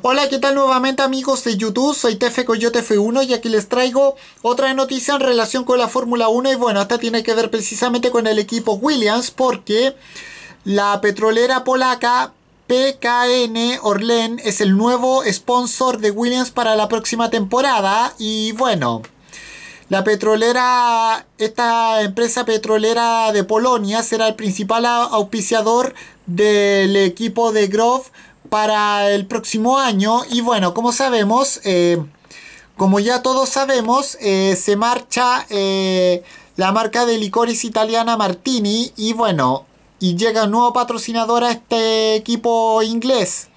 Hola, ¿qué tal nuevamente amigos de YouTube? Soy Tefe Coyote F1 y aquí les traigo otra noticia en relación con la Fórmula 1 y bueno, esta tiene que ver precisamente con el equipo Williams porque la petrolera polaca PKN Orlen es el nuevo sponsor de Williams para la próxima temporada y bueno, la petrolera, esta empresa petrolera de Polonia será el principal auspiciador del equipo de Grove para el próximo año. Y bueno, como sabemos, eh, como ya todos sabemos, eh, se marcha eh, la marca de licores italiana Martini. Y bueno, y llega un nuevo patrocinador a este equipo inglés.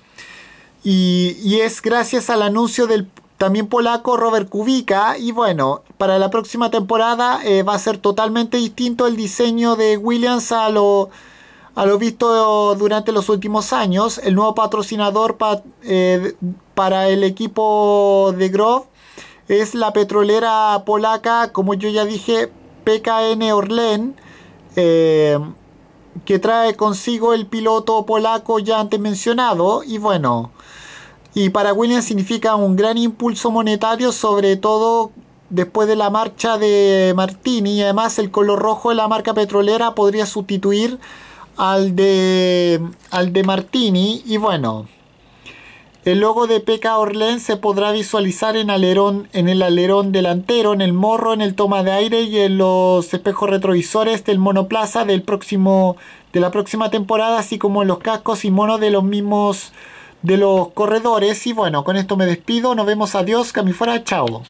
Y, y es gracias al anuncio del también polaco Robert Kubica. Y bueno, para la próxima temporada va a ser totalmente distinto el diseño de Williams a lo a lo visto durante los últimos años, el nuevo patrocinador eh, para el equipo de Grove es la petrolera polaca, como yo ya dije, PKN Orlen, eh, que trae consigo el piloto polaco ya antes mencionado. Y bueno, y para Williams significa un gran impulso monetario, sobre todo después de la marcha de Martini. Y además el color rojo de la marca petrolera podría sustituir al de, Martini y bueno, el logo de PK Orlen se podrá visualizar en, alerón, en el alerón delantero, en el morro, en el toma de aire y en los espejos retrovisores del monoplaza del próximo, de la próxima temporada, así como en los cascos y monos de los mismos de los corredores. Y bueno, con esto me despido. Nos vemos. Adiós. fuera. Chao.